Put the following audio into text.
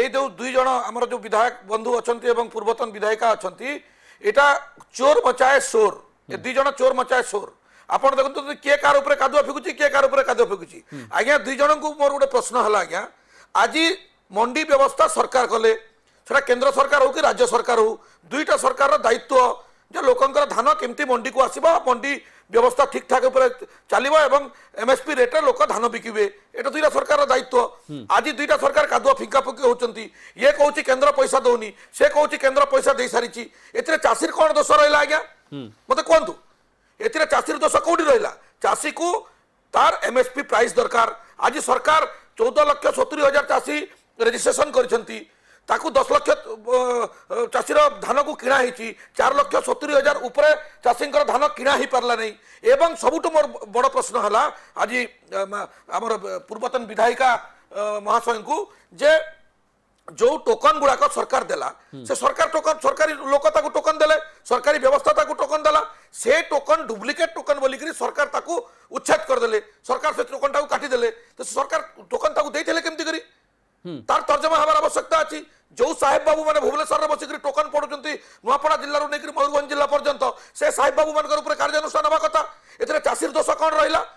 এই যে দুইজন আমার যে বিধায়ক বন্ধু অনেক এবং পূর্বতন বিধায়িকা অনেক এটা চোর মচায়ে সোর এ দুইজন চোর মচায়ে সোর আপনার দেখুন কি কার উপরে কাদুয়া ফিকুচি কি কার উপরে কাদুয়া ফিকুচি আজ্ঞা দুইজন মোর গোটে প্রশ্ন হল আজ্ঞা আজ মন্ডি ব্যবস্থা সরকার কলে সেটা কেন্দ্র সরকার হো কি রাজ্য সরকার হো দুইটা সরকারের দায়িত্ব যে লোকঙ্কর ধান কেমতি কু আসব মন্ডি ব্যবস্থা ঠিকঠাক উপরে চালিব এবং এমএসপি রেটে লোক ধান বিকিবে এটা দুইটা সরকার দায়িত্ব আজ দুইটা সরকার কাদু ফিঙ্কা ফুঙ্কি হচ্ছেন ইয়ে কৌছি কেন্দ্র পয়সা দৌনি সে কৌছি কেন্দ্র পয়সা দিয়ে সারিছি এতে চাষীর কোণ দোষ রহলা আজ্ঞা মতো কুহতু এতে চাষীর দোষ কোটি রহলা চাষী কু তার এমএসপি প্রাইস দরকার আজ সরকার চৌদ লক্ষ সতুরি হাজার চাষী রেজিষ্ট্রেসন করেছেন ତାକୁ दस ଲକ୍ଷ ଚାଷୀର ଧାନକୁ କିଣା ହେଇଛି ଚାରି ଲକ୍ଷ ସତୁରି ହଜାର ଉପରେ ଚାଷୀଙ୍କର ଧାନ କିଣା ହେଇପାରିଲା ନାହିଁ ଏବଂ ସବୁଠୁ ମୋର ବଡ଼ ପ୍ରଶ୍ନ ହେଲା ଆଜି ଆମର ପୂର୍ବତନ ବିଧାୟିକା ମହାଶୟଙ୍କୁ ଯେ जो टोकन गुड़ाक सरकार देला से सरकार टोकन सरकारी लोक टोकन देले सरकारी व्यवस्था टोकन देला से टोकन डुप्लिकेट टोकन बोलिक सरकार उच्छेद करदे सरकार से टोकन टाकू काटिदे तो सरकार टोकन ताकू देते केमती कर तार तर्जमा हमार आवश्यकता अच्छी जो साहेब बाबू मैंने भुवनेश्वर में बसिक टोकन पड़ुं नुआपड़ा जिलूर नहीं मयूरभंज जिला पर्यटन से साहेब बाबू मान कार्यानुषान हवा कथा ए चाषी दोष कौन रहा